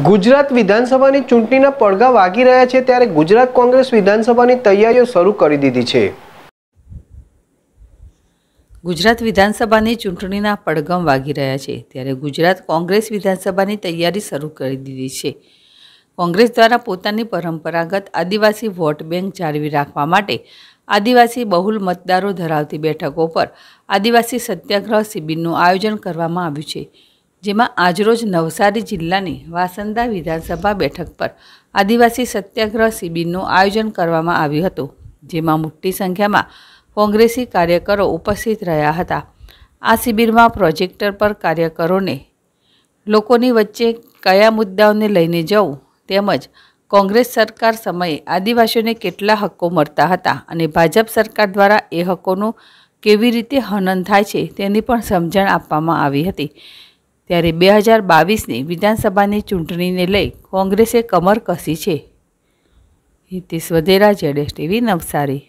ગુજરાત વિધાનસભાની ચૂંટણીના પડઘા વાગી રહ્યા છે ત્યારે ગુજરાત કોંગ્રેસ વિધાનસભાની તૈયારીઓ શરૂ કરી દીધી છે ગુજરાત વિધાનસભાની ચૂંટણીના પડઘમ વાગી રહ્યા છે ત્યારે ગુજરાત કોંગ્રેસ વિધાનસભાની તૈયારી શરૂ કરી દીધી છે કોંગ્રેસ દ્વારા પોતાની પરંપરાગત આદિવાસી વોટ બેંક જાળવી રાખવા માટે આદિવાસી બહુલ મતદારો ધરાવતી બેઠકો પર આદિવાસી સત્યાગ્રહ શિબિરનું આયોજન કરવામાં આવ્યું છે જેમાં આજરોજ નવસારી જિલ્લાની વાસંદા વિધાનસભા બેઠક પર આદિવાસી સત્યાગ્રહ શિબિરનું આયોજન કરવામાં આવ્યું હતું જેમાં મોટી સંખ્યામાં કોંગ્રેસી કાર્યકરો ઉપસ્થિત રહ્યા હતા આ શિબિરમાં પ્રોજેક્ટર પર કાર્યકરોને લોકોની વચ્ચે કયા મુદ્દાઓને લઈને જવું તેમજ કોંગ્રેસ સરકાર સમયે આદિવાસીઓને કેટલા હક્કો મળતા હતા અને ભાજપ સરકાર દ્વારા એ હક્કોનું કેવી રીતે હનન થાય છે તેની પણ સમજણ આપવામાં આવી હતી ત્યારે બે હજાર બાવીસની વિધાનસભાની ચૂંટણીને લઈ કોંગ્રેસે કમર કસી છે હિતેશ વધેરા જેડેશ ટીવી નવસારી